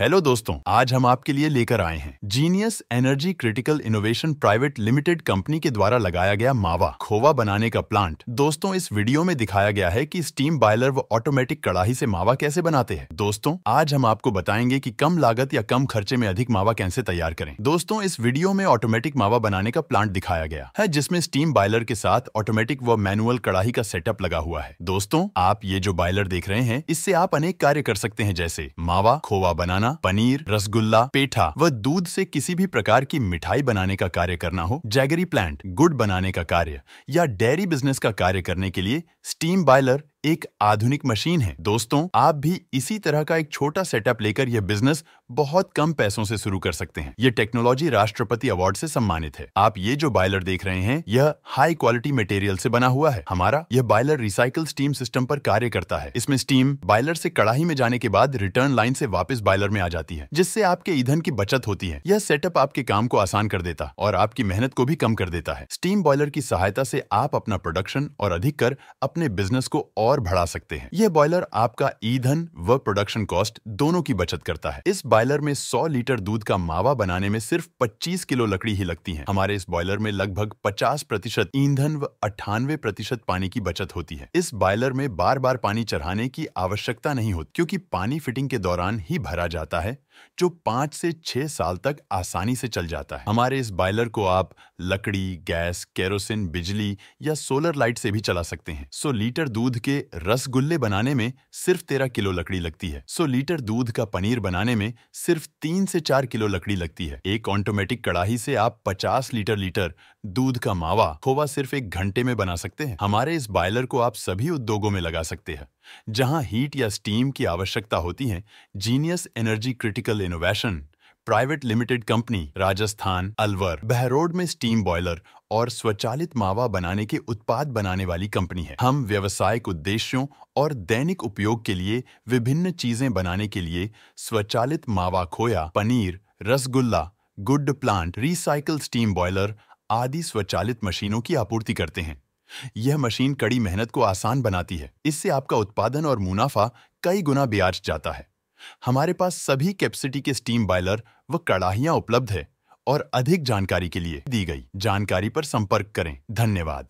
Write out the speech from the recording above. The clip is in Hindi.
हेलो दोस्तों आज हम आपके लिए लेकर आए हैं genius energy critical innovation private limited company के द्वारा लगाया गया मावा खोवा बनाने का प्लांट दोस्तों इस वीडियो में दिखाया गया है कि स्टीम बायलर व ऑटोमेटिक कड़ाही से मावा कैसे बनाते हैं दोस्तों आज हम आपको बताएंगे कि कम लागत या कम खर्चे में अधिक मावा कैसे तैयार करें दोस्तों इस वीडियो में ऑटोमेटिक मावा बनाने का प्लांट दिखाया गया है जिसमे स्टीम बायलर के साथ ऑटोमेटिक व मैनुअल कड़ाही का सेटअप लगा हुआ है दोस्तों आप ये जो बायलर देख रहे हैं इससे आप अनेक कार्य कर सकते हैं जैसे मावा खोवा बनाना बनाना पनीर रसगुल्ला पेठा व दूध से किसी भी प्रकार की मिठाई बनाने का कार्य करना हो जैगरी प्लांट गुड़ बनाने का कार्य या डेयरी बिजनेस का कार्य करने के लिए स्टीम बॉयलर एक आधुनिक मशीन है दोस्तों आप भी इसी तरह का एक छोटा सेटअप लेकर यह बिजनेस बहुत कम पैसों से शुरू कर सकते हैं ये टेक्नोलॉजी राष्ट्रपति अवार्ड से सम्मानित है आप ये जो बॉयलर देख रहे हैं यह हाई क्वालिटी मटेरियल से बना हुआ है हमारा यह बॉयलर रिसाइकल स्टीम सिस्टम पर कार्य करता है इसमें स्टीम बॉयलर से कड़ाही में जाने के बाद रिटर्न लाइन से वापस बॉयलर में आ जाती है जिससे आपके ईंधन की बचत होती है यह सेटअप आपके काम को आसान कर देता और आपकी मेहनत को भी कम कर देता है स्टीम बॉयलर की सहायता से आप अपना प्रोडक्शन और अधिक कर अपने बिजनेस को और और बढ़ा सकते हैं यह बॉयलर आपका ईंधन व प्रोडक्शन कॉस्ट दोनों की बचत करता है इस बॉयलर में 100 लीटर दूध का मावा बनाने में सिर्फ 25 किलो लकड़ी ही लगती है हमारे इस बॉयलर में लगभग 50 प्रतिशत ईंधन व अठानवे प्रतिशत पानी की बचत होती है इस बॉयलर में बार बार पानी चढ़ाने की आवश्यकता नहीं होती क्यूँकी पानी फिटिंग के दौरान ही भरा जाता है जो पांच से छह साल तक आसानी से चल जाता है हमारे इस बॉयलर को आप लकड़ी गैस केरोसिन बिजली या सोलर लाइट से भी चला सकते हैं सो लीटर दूध के लिए रसगुल्ले बनाने में सिर्फ तेरह किलो लकड़ी लगती है सो लीटर दूध का पनीर बनाने में सिर्फ तीन से चार किलो लकड़ी लगती है एक ऑटोमेटिक कड़ाही से आप पचास लीटर लीटर दूध का मावा खोवा सिर्फ एक घंटे में बना सकते हैं हमारे इस बॉयलर को आप सभी उद्योगों में लगा सकते हैं जहाँ हीट या स्टीम की आवश्यकता होती है genius energy critical innovation private limited company Rajasthan Alwar Behror में स्टीम बॉयलर और स्वचालित मावा बनाने के उत्पाद बनाने वाली कंपनी है हम व्यवसायिक उद्देश्यों और दैनिक उपयोग के लिए विभिन्न चीजें बनाने के लिए स्वचालित मावा खोया पनीर रसगुल्ला गुड प्लांट रिसाइकल स्टीम बॉयलर आदि स्वचालित मशीनों की आपूर्ति करते हैं यह मशीन कड़ी मेहनत को आसान बनाती है इससे आपका उत्पादन और मुनाफा कई गुना ब्याज जाता है हमारे पास सभी कैपेसिटी के स्टीम बॉयलर व कड़ाहियाँ उपलब्ध है और अधिक जानकारी के लिए दी गई जानकारी पर संपर्क करें धन्यवाद